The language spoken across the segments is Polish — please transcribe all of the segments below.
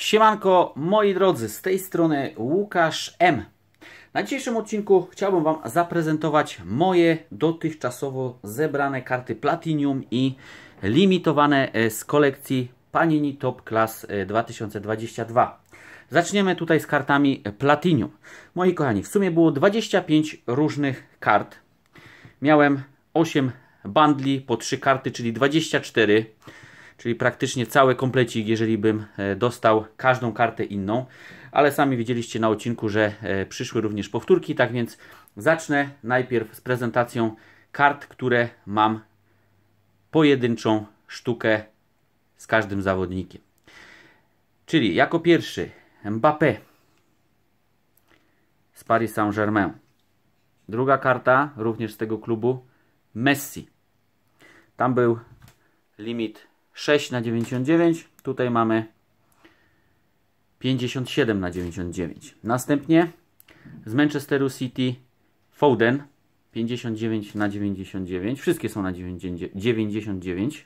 Siemanko, moi drodzy, z tej strony Łukasz M. Na dzisiejszym odcinku chciałbym Wam zaprezentować moje dotychczasowo zebrane karty Platinum i limitowane e, z kolekcji Panini Top Class 2022. E, Zaczniemy tutaj z kartami Platinum. Moi kochani, w sumie było 25 różnych kart. Miałem 8 bandli po 3 karty, czyli 24 czyli praktycznie cały komplecik, jeżeli bym e, dostał każdą kartę inną. Ale sami widzieliście na odcinku, że e, przyszły również powtórki, tak więc zacznę najpierw z prezentacją kart, które mam pojedynczą sztukę z każdym zawodnikiem. Czyli jako pierwszy Mbappé z Paris Saint-Germain. Druga karta, również z tego klubu, Messi. Tam był limit 6 na 99. Tutaj mamy 57 na 99. Następnie z Manchesteru City Foden 59 na 99. Wszystkie są na 99.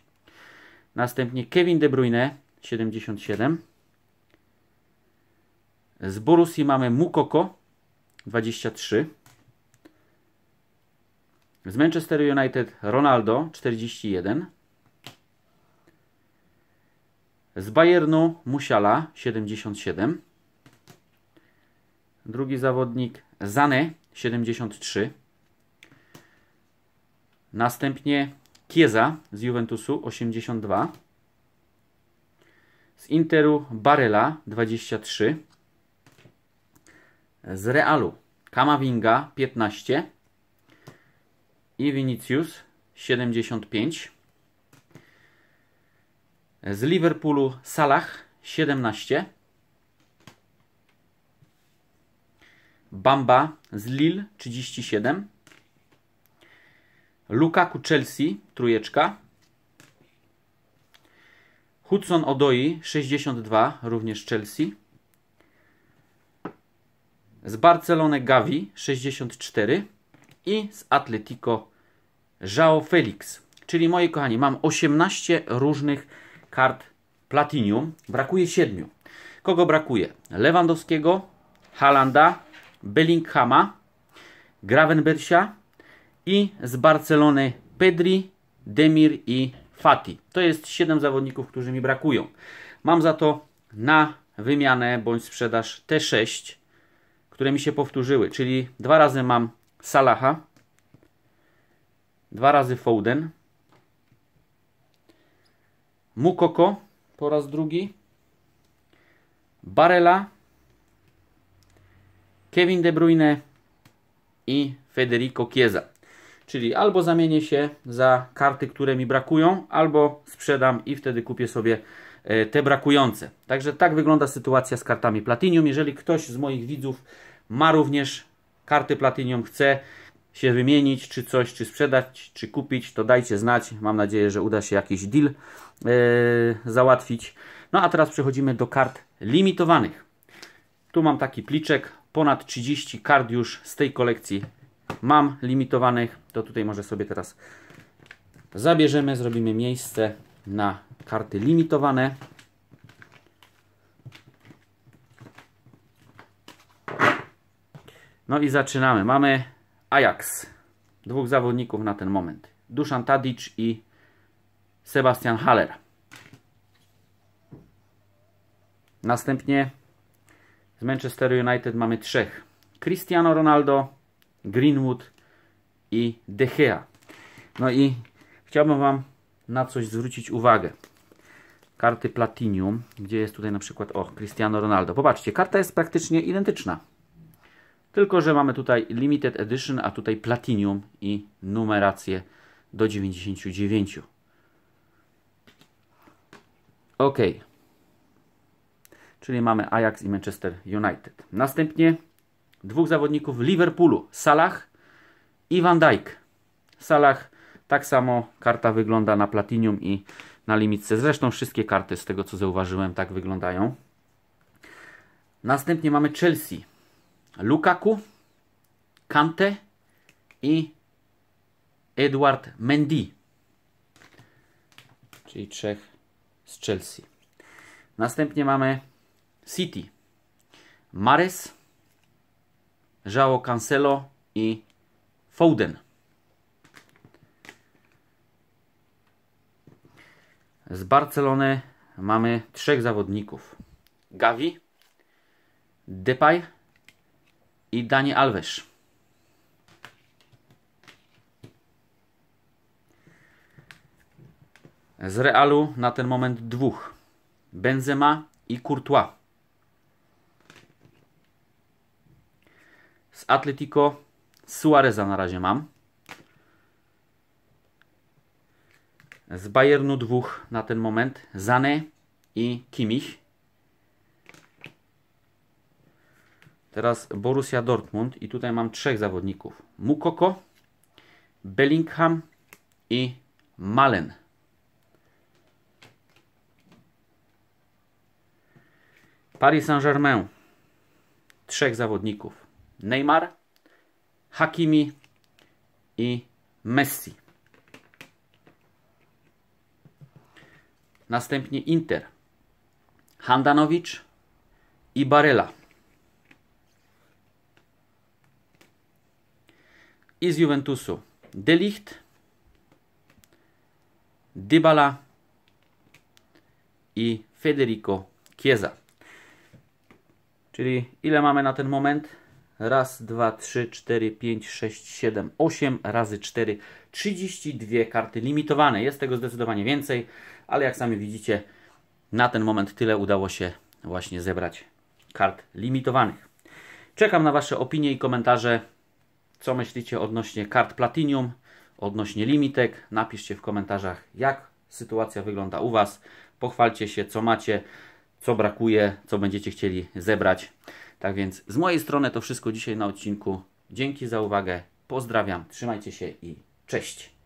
Następnie Kevin De Bruyne 77. Z Borussii mamy Mukoko 23. Z Manchesteru United Ronaldo 41. Z Bayernu Musiala 77. Drugi zawodnik Zane 73. Następnie Kieza z Juventusu 82. Z Interu Barela 23. Z Realu Kamavinga 15 i Vinicius 75. Z Liverpoolu Salah 17. Bamba z Lille 37. Lukaku Chelsea trójeczka. Hudson Odoi 62 również Chelsea. Z Barcelony Gavi 64 i z Atletico João Felix. Czyli moi kochani, mam 18 różnych kart Platinium, brakuje siedmiu. Kogo brakuje? Lewandowskiego, Halanda, Bellinghama, Gravenbersia i z Barcelony Pedri, Demir i Fati. To jest siedem zawodników, którzy mi brakują. Mam za to na wymianę bądź sprzedaż te 6, które mi się powtórzyły, czyli dwa razy mam Salaha, dwa razy Foden, Mukoko po raz drugi, Barela, Kevin De Bruyne i Federico Chiesa. Czyli albo zamienię się za karty, które mi brakują, albo sprzedam i wtedy kupię sobie e, te brakujące. Także tak wygląda sytuacja z kartami Platinium. Jeżeli ktoś z moich widzów ma również karty Platinium, chce się wymienić, czy coś, czy sprzedać, czy kupić, to dajcie znać. Mam nadzieję, że uda się jakiś deal yy, załatwić. No a teraz przechodzimy do kart limitowanych. Tu mam taki pliczek, ponad 30 kart już z tej kolekcji mam limitowanych. To tutaj może sobie teraz zabierzemy, zrobimy miejsce na karty limitowane. No i zaczynamy. Mamy Ajax. Dwóch zawodników na ten moment. Dusan Tadic i Sebastian Haller. Następnie z Manchester United mamy trzech. Cristiano Ronaldo, Greenwood i De Gea. No i chciałbym Wam na coś zwrócić uwagę. Karty Platinium, gdzie jest tutaj na przykład, o, Cristiano Ronaldo. Popatrzcie, karta jest praktycznie identyczna. Tylko, że mamy tutaj Limited Edition, a tutaj Platinum i numerację do 99. Ok. Czyli mamy Ajax i Manchester United. Następnie dwóch zawodników Liverpoolu. Salah i Van Dijk. Salah tak samo karta wygląda na Platinum i na limitce. Zresztą wszystkie karty z tego co zauważyłem tak wyglądają. Następnie mamy Chelsea. Lukaku, Kante i Edward Mendy. Czyli trzech z Chelsea. Następnie mamy City. Mares, João Cancelo i Foden. Z Barcelony mamy trzech zawodników. Gavi, Depay i Dani Alves. Z Realu na ten moment dwóch. Benzema i Courtois. Z Atletico Suareza na razie mam. Z Bayernu dwóch na ten moment. Zane i Kimich. Teraz Borussia Dortmund i tutaj mam trzech zawodników. Mukoko, Bellingham i Malen. Paris Saint-Germain. Trzech zawodników. Neymar, Hakimi i Messi. Następnie Inter. Handanowicz i Barella. i z Juventusu Delicht, Dybala i Federico Chiesa. Czyli ile mamy na ten moment? Raz, dwa, trzy, cztery, pięć, sześć, siedem, osiem razy cztery. 32 karty limitowane. Jest tego zdecydowanie więcej, ale jak sami widzicie, na ten moment tyle udało się właśnie zebrać kart limitowanych. Czekam na Wasze opinie i komentarze co myślicie odnośnie kart Platinum, odnośnie limitek. Napiszcie w komentarzach, jak sytuacja wygląda u Was. Pochwalcie się, co macie, co brakuje, co będziecie chcieli zebrać. Tak więc z mojej strony to wszystko dzisiaj na odcinku. Dzięki za uwagę, pozdrawiam, trzymajcie się i cześć!